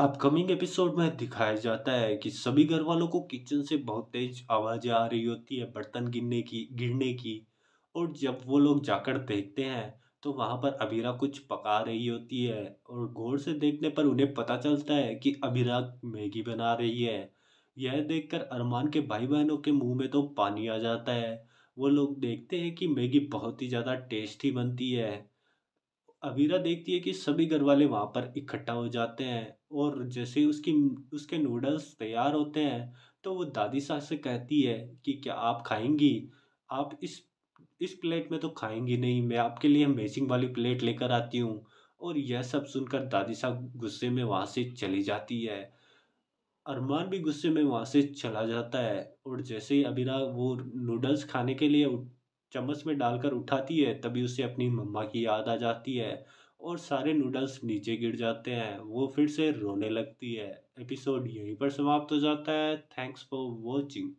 upcoming episode में दिखाया जाता है कि सभी घर वालों को किचन से बहुत तेज आवाज़ें आ रही होती है बर्तन गिरने की गिरने की और जब वो लोग जाकर देखते हैं तो वहाँ पर अबीरा कुछ पका रही होती है और गौर से देखने पर उन्हें पता चलता है कि अबीरा मैगी बना रही है यह देखकर अरमान के भाई बहनों के मुंह में तो पानी आ जाता है वो लोग देखते हैं कि मैगी बहुत ही ज़्यादा टेस्टी बनती है अवीरा देखती है कि सभी घर वाले वहाँ पर इकट्ठा हो जाते हैं और जैसे उसकी उसके नूडल्स तैयार होते हैं तो वो दादी साहब से कहती है कि क्या आप खाएंगी आप इस इस प्लेट में तो खाएंगी नहीं मैं आपके लिए मैचिंग वाली प्लेट लेकर आती हूँ और यह सब सुनकर दादी साहब गुस्से में वहाँ से चली जाती है अरमान भी गुस्से में वहाँ से चला जाता है और जैसे ही अबीरा वो नूडल्स खाने के लिए चम्मच में डालकर उठाती है तभी उसे अपनी मम्मा की याद आ जाती है और सारे नूडल्स नीचे गिर जाते हैं वो फिर से रोने लगती है एपिसोड यहीं पर समाप्त हो जाता है थैंक्स फॉर वॉचिंग